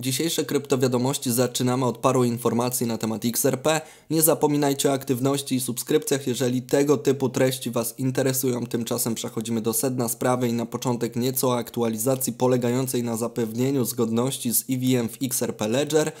Dzisiejsze kryptowiadomości zaczynamy od paru informacji na temat XRP. Nie zapominajcie o aktywności i subskrypcjach, jeżeli tego typu treści Was interesują. Tymczasem przechodzimy do sedna sprawy i na początek nieco o aktualizacji polegającej na zapewnieniu zgodności z EVM w XRP Ledger.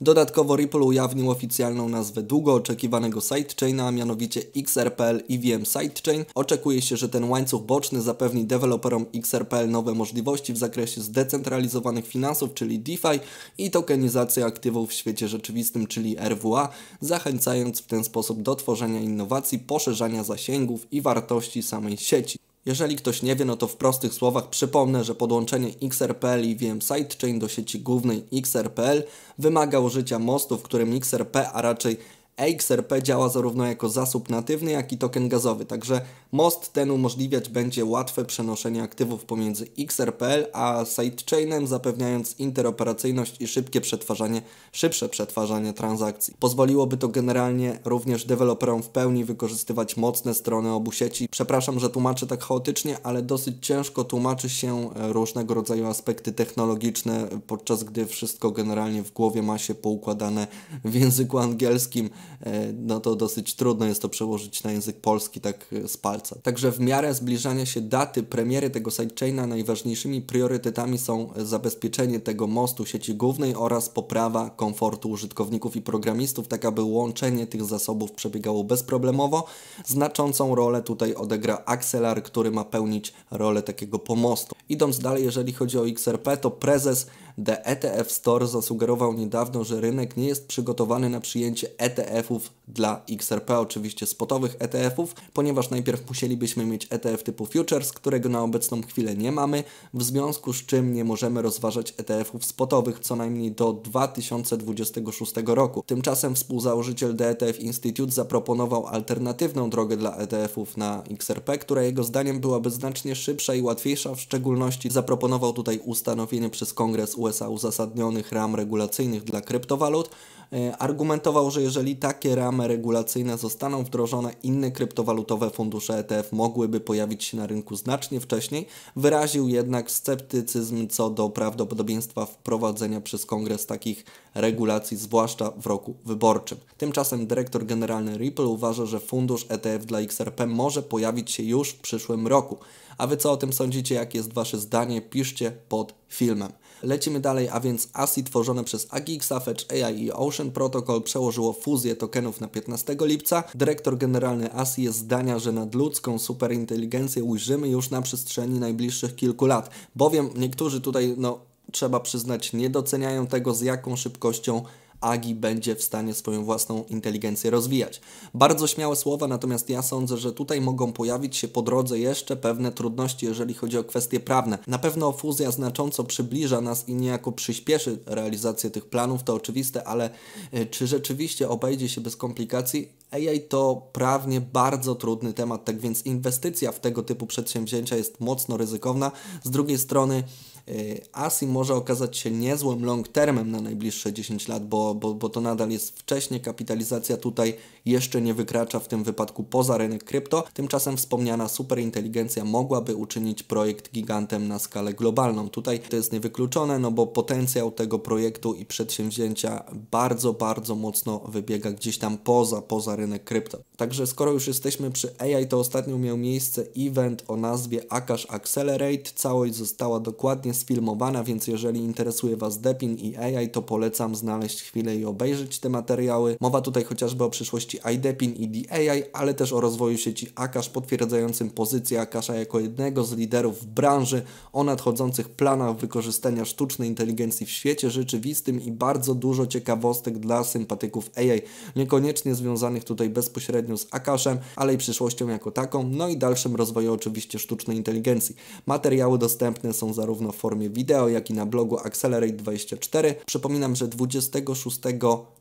Dodatkowo Ripple ujawnił oficjalną nazwę długo oczekiwanego sidechaina, a mianowicie XRPL EVM Sidechain. Oczekuje się, że ten łańcuch boczny zapewni deweloperom XRPL nowe możliwości w zakresie zdecentralizowanych finansów, czyli DeFi i tokenizacji aktywów w świecie rzeczywistym, czyli RWA, zachęcając w ten sposób do tworzenia innowacji, poszerzania zasięgów i wartości samej sieci. Jeżeli ktoś nie wie, no to w prostych słowach przypomnę, że podłączenie XRPL i VM Sidechain do sieci głównej XRPL wymaga użycia mostu, w którym XRP, a raczej EXRP działa zarówno jako zasób natywny, jak i token gazowy, także most ten umożliwiać będzie łatwe przenoszenie aktywów pomiędzy XRPL a sidechainem, zapewniając interoperacyjność i szybkie przetwarzanie, szybsze przetwarzanie transakcji. Pozwoliłoby to generalnie również deweloperom w pełni wykorzystywać mocne strony obu sieci. Przepraszam, że tłumaczę tak chaotycznie, ale dosyć ciężko tłumaczy się e, różnego rodzaju aspekty technologiczne, e, podczas gdy wszystko generalnie w głowie ma się poukładane w języku angielskim. E, no to dosyć trudno jest to przełożyć na język polski tak e, z palca. Także w miarę zbliżania się daty premiery tego sidechaina najważniejszymi priorytetami są zabezpieczenie tego mostu sieci głównej oraz poprawa komfortu użytkowników i programistów, tak aby łączenie tych zasobów przebiegało bezproblemowo. Znaczącą rolę tutaj odegra Axelar, który ma pełnić rolę takiego pomostu. Idąc dalej, jeżeli chodzi o XRP, to prezes The ETF Store zasugerował niedawno, że rynek nie jest przygotowany na przyjęcie ETF-ów dla XRP, oczywiście spotowych ETF-ów, ponieważ najpierw musielibyśmy mieć ETF typu futures, którego na obecną chwilę nie mamy, w związku z czym nie możemy rozważać ETF-ów spotowych co najmniej do 2026 roku. Tymczasem współzałożyciel DETF e ETF Institute zaproponował alternatywną drogę dla ETF-ów na XRP, która jego zdaniem byłaby znacznie szybsza i łatwiejsza, w szczególności zaproponował tutaj ustanowienie przez Kongres USA USA uzasadnionych ram regulacyjnych dla kryptowalut, e, argumentował, że jeżeli takie ramy regulacyjne zostaną wdrożone, inne kryptowalutowe fundusze ETF mogłyby pojawić się na rynku znacznie wcześniej. Wyraził jednak sceptycyzm co do prawdopodobieństwa wprowadzenia przez kongres takich regulacji, zwłaszcza w roku wyborczym. Tymczasem dyrektor generalny Ripple uważa, że fundusz ETF dla XRP może pojawić się już w przyszłym roku. A wy co o tym sądzicie? Jakie jest wasze zdanie? Piszcie pod filmem. Lecimy Lecimy dalej, a więc ASI tworzone przez AGI, Fetch AI i Ocean Protocol przełożyło fuzję tokenów na 15 lipca. Dyrektor generalny ASI jest zdania, że nadludzką superinteligencję ujrzymy już na przestrzeni najbliższych kilku lat, bowiem niektórzy tutaj, no trzeba przyznać, nie doceniają tego z jaką szybkością Agi będzie w stanie swoją własną inteligencję rozwijać. Bardzo śmiałe słowa, natomiast ja sądzę, że tutaj mogą pojawić się po drodze jeszcze pewne trudności, jeżeli chodzi o kwestie prawne. Na pewno fuzja znacząco przybliża nas i niejako przyspieszy realizację tych planów, to oczywiste, ale e, czy rzeczywiście obejdzie się bez komplikacji? AI to prawnie bardzo trudny temat, tak więc inwestycja w tego typu przedsięwzięcia jest mocno ryzykowna. Z drugiej strony, Y, ASI może okazać się niezłym long termem na najbliższe 10 lat, bo, bo, bo to nadal jest wcześnie, kapitalizacja tutaj jeszcze nie wykracza w tym wypadku poza rynek krypto. Tymczasem wspomniana superinteligencja mogłaby uczynić projekt gigantem na skalę globalną. Tutaj to jest niewykluczone, no bo potencjał tego projektu i przedsięwzięcia bardzo, bardzo mocno wybiega gdzieś tam poza, poza rynek krypto. Także skoro już jesteśmy przy AI, to ostatnio miał miejsce event o nazwie Akash Accelerate. Całość została dokładnie sfilmowana, więc jeżeli interesuje Was Depin i AI, to polecam znaleźć chwilę i obejrzeć te materiały. Mowa tutaj chociażby o przyszłości iDepin i DAI, ale też o rozwoju sieci Akash potwierdzającym pozycję Akasha jako jednego z liderów w branży, o nadchodzących planach wykorzystania sztucznej inteligencji w świecie rzeczywistym i bardzo dużo ciekawostek dla sympatyków AI, niekoniecznie związanych tutaj bezpośrednio z Akashem, ale i przyszłością jako taką, no i dalszym rozwoju oczywiście sztucznej inteligencji. Materiały dostępne są zarówno w formie wideo, jak i na blogu Accelerate24. Przypominam, że 26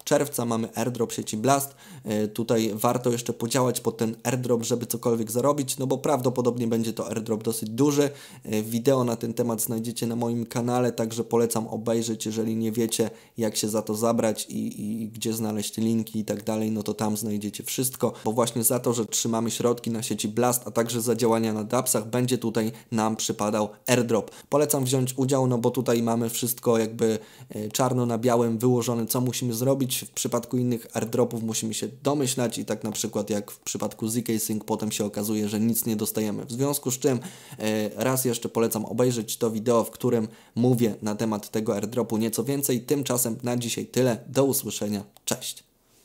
czerwca mamy airdrop sieci Blast. E, tutaj warto jeszcze podziałać pod ten airdrop, żeby cokolwiek zarobić, no bo prawdopodobnie będzie to airdrop dosyć duży. E, wideo na ten temat znajdziecie na moim kanale, także polecam obejrzeć, jeżeli nie wiecie jak się za to zabrać i, i, i gdzie znaleźć linki i tak dalej, no to tam znajdziecie wszystko, bo właśnie za to, że trzymamy środki na sieci Blast, a także za działania na DAPSach będzie tutaj nam przypadał airdrop. Polecam wziąć wziąć udział, no bo tutaj mamy wszystko jakby e, czarno na białym wyłożone, co musimy zrobić. W przypadku innych airdropów musimy się domyślać i tak na przykład jak w przypadku ZK Sync potem się okazuje, że nic nie dostajemy. W związku z czym e, raz jeszcze polecam obejrzeć to wideo, w którym mówię na temat tego airdropu nieco więcej. Tymczasem na dzisiaj tyle. Do usłyszenia. Cześć.